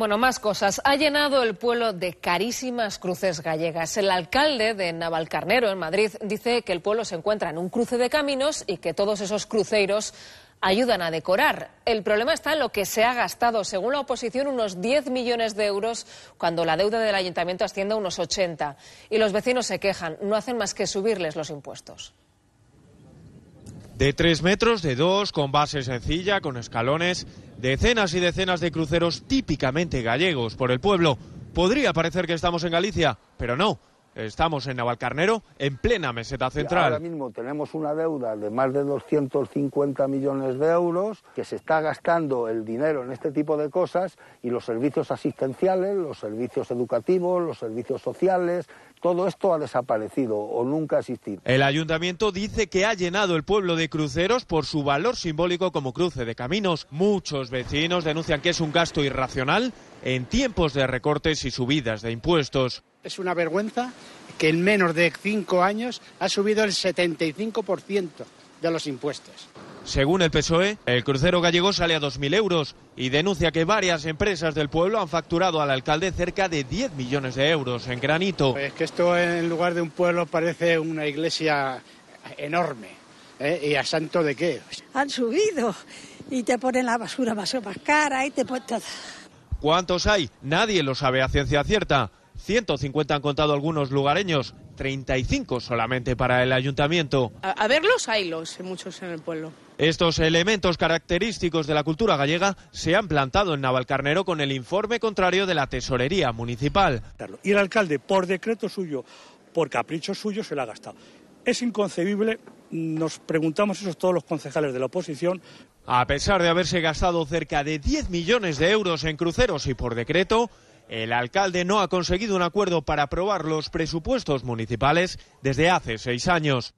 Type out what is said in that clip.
Bueno, más cosas. Ha llenado el pueblo de carísimas cruces gallegas. El alcalde de Navalcarnero, en Madrid, dice que el pueblo se encuentra en un cruce de caminos y que todos esos cruceros ayudan a decorar. El problema está en lo que se ha gastado, según la oposición, unos 10 millones de euros, cuando la deuda del ayuntamiento asciende a unos 80. Y los vecinos se quejan, no hacen más que subirles los impuestos de tres metros, de dos, con base sencilla, con escalones, decenas y decenas de cruceros típicamente gallegos por el pueblo. Podría parecer que estamos en Galicia, pero no. Estamos en Navalcarnero, en plena meseta central. Ahora mismo tenemos una deuda de más de 250 millones de euros que se está gastando el dinero en este tipo de cosas y los servicios asistenciales, los servicios educativos, los servicios sociales, todo esto ha desaparecido o nunca ha existido. El ayuntamiento dice que ha llenado el pueblo de cruceros por su valor simbólico como cruce de caminos. Muchos vecinos denuncian que es un gasto irracional en tiempos de recortes y subidas de impuestos. Es una vergüenza que en menos de cinco años ha subido el 75% de los impuestos. Según el PSOE, el crucero gallego sale a 2.000 euros y denuncia que varias empresas del pueblo han facturado al alcalde cerca de 10 millones de euros en granito. Pues es que esto en lugar de un pueblo parece una iglesia enorme. ¿eh? ¿Y a santo de qué? Han subido y te ponen la basura más o más cara y te ponen ¿Cuántos hay? Nadie lo sabe a ciencia cierta. 150 han contado algunos lugareños, 35 solamente para el ayuntamiento. A, verlos, haylos, muchos en el pueblo. Estos elementos característicos de la cultura gallega se han plantado en Navalcarnero con el informe contrario de la tesorería municipal. Y el alcalde, por decreto suyo, por capricho suyo, se la ha gastado. Es inconcebible, nos preguntamos eso todos los concejales de la oposición. A pesar de haberse gastado cerca de 10 millones de euros en cruceros y por decreto, el alcalde no ha conseguido un acuerdo para aprobar los presupuestos municipales desde hace seis años.